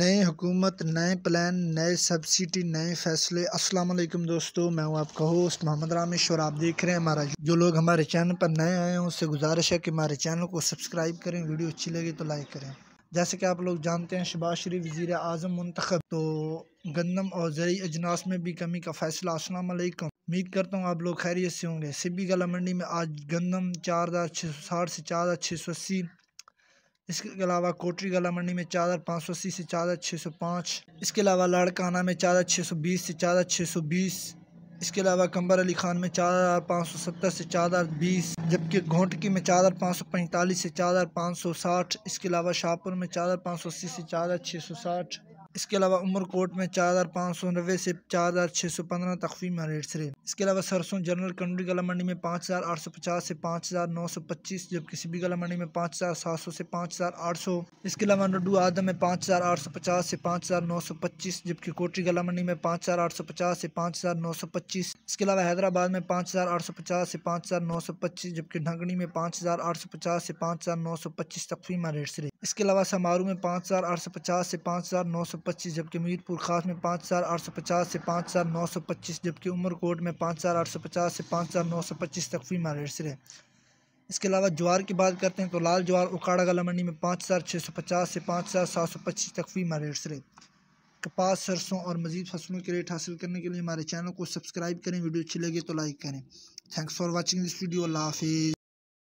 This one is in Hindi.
नए हुकूमत नए प्लान नए सब्सिडी नए फैसले अस्सलाम वालेकुम दोस्तों मैं हूं आपका होस्ट मोहम्मद रामेश और आप देख रहे हैं हमारा जो लोग हमारे चैनल पर नए आए हैं उससे गुजारिश है कि हमारे चैनल को सब्सक्राइब करें वीडियो अच्छी लगे तो लाइक करें जैसे कि आप लोग जानते हैं शबाज शरीफ वज़ी अजम मंतखब तो गंदम और जरिए अजनास में भी कमी का फैसला अस्सलाम वालेकुम उम्मीद करता हूँ आप लोग खैरियत से होंगे सिब्बी गला मंडी में आज गंदम चार हज़ार छः सौ साठ से चार हज़ार छः सौ अस्सी इसके अलावा कोटरी गला मंडी में चादर पाँच सौ अस्सी से चादर छः सौ पाँच इसके अलावा लाड़काना में चादर छः सौ बीस से चादर छः सौ बीस इसके अलावा कंबर अली खान में चादर पाँच सौ सत्तर से चादर बीस जबकि घोटकी में चादर पाँच सौ पैंतालीस से चादर पाँच सौ साठ इसके अलावा शाहपुर में चादर पाँच सौ अस्सी से चादर छः सौ साठ इसके अलावा उमरकोट में चार हज़ार पाँच सौ नब्बे से चार हज़ार छः सौ पंद्रह तकफीम रेट्स रहे इसके अलावा सरसों जनरल कंट्री गला मंडी में पाँच हज़ार आठ सौ पचास से पाँच हज़ार नौ सौ पच्चीस जबकि सिबी गला मंडी में पाँच हज़ार सात सौ से पाँच हज़ार आठ सौ इसके अलावा नड्डू आदम में पाँच हज़ार आठ सौ पचास से पाँच हज़ार नौ सौ पच्चीस जबकि कोटरी गला मंडी में पाँच हज़ार आठ सौ पचास से पाँच हज़ार नौ सौ पच्चीस इसके अलावा हैदराबाद में पाँच हज़ार आठ सौ पचास से पाँच हज़ार नौ सौ पच्चीस जबकि ढंगनी में पाँच हज़ार आठ सौ पचास से पाँच हज़ार नौ सौ पच्चीस तकफीम रेट्स रहे इसके अलावा समारोह में पाँच हज़ार आठ सौ पचास से पाँच हज़ार नौ सौ पच्चीस जबकि मीरपुर खास में पाँच हज़ार आठ सौ पचास से पाँच हज़ार नौ सौ पच्चीस जबकि उमरकोट में पाँच हज़ार आठ सौ पचास से पाँच हज़ार नौ सौ पच्चीस तक फी रेट रहे इसके अलावा ज्वार की बात करते हैं तो लाल ज्वार उखाड़ा गला मंडी में पाँच हज़ार छः सौ पचास से पाँच हज़ार सात सौ पच्चीस तक फी रेट रहे कपास सरसों और मजीद फसलों के रेट हासिल करने के लिए हमारे चैनल को सब्सक्राइब करें वीडियो अच्छी लगे तो लाइक करें thanks for watching this video अल्लाह हाफिज़